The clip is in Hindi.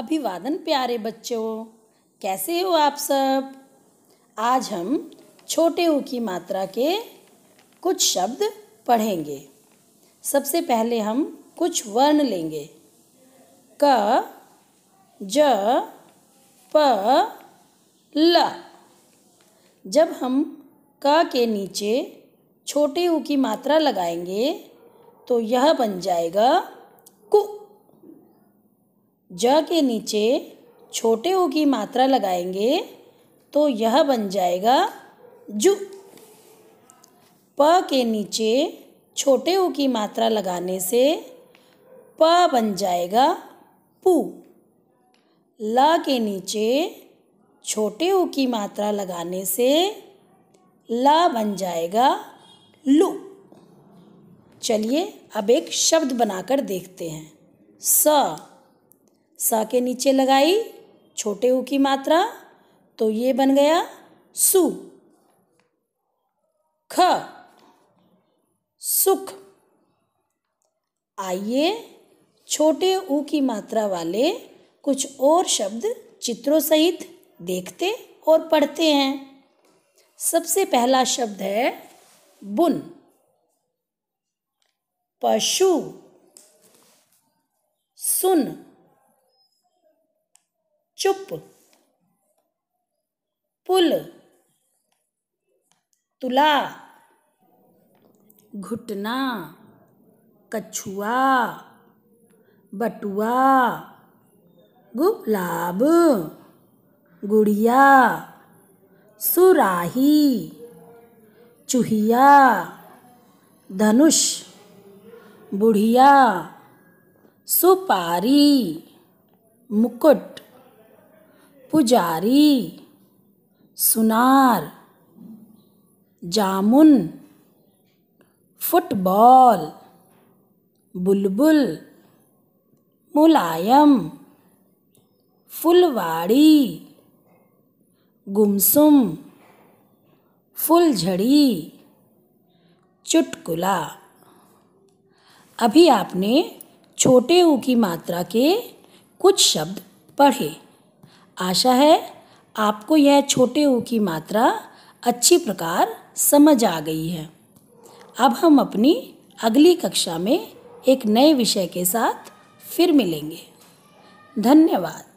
अभिवादन प्यारे बच्चों कैसे हो आप सब आज हम छोटे ऊ की मात्रा के कुछ शब्द पढ़ेंगे सबसे पहले हम कुछ वर्ण लेंगे क ज प ल जब हम क के नीचे छोटे ऊ की मात्रा लगाएंगे तो यह बन जाएगा ज के नीचे छोटे ओ की मात्रा लगाएंगे तो यह बन जाएगा जु प के नीचे छोटे ओ की मात्रा लगाने से प बन जाएगा पू ल के नीचे छोटे ओ की मात्रा लगाने से ल बन जाएगा लू चलिए अब एक शब्द बनाकर देखते हैं स स के नीचे लगाई छोटे ऊ की मात्रा तो ये बन गया सु ख सुख आइए छोटे ऊ की मात्रा वाले कुछ और शब्द चित्रों सहित देखते और पढ़ते हैं सबसे पहला शब्द है बुन पशु सुन चुप पुल तुला घुटना कछुआ बटुआ गुलाब गुड़िया सुराही चूहिया धनुष बुढ़िया सुपारी मुकुट पुजारी सुनार जामुन फुटबॉल बुलबुल मुलायम फुलवाड़ी गुमसुम फुलझड़ी चुटकुला अभी आपने छोटे ऊ की मात्रा के कुछ शब्द पढ़े आशा है आपको यह छोटे ऊ की मात्रा अच्छी प्रकार समझ आ गई है अब हम अपनी अगली कक्षा में एक नए विषय के साथ फिर मिलेंगे धन्यवाद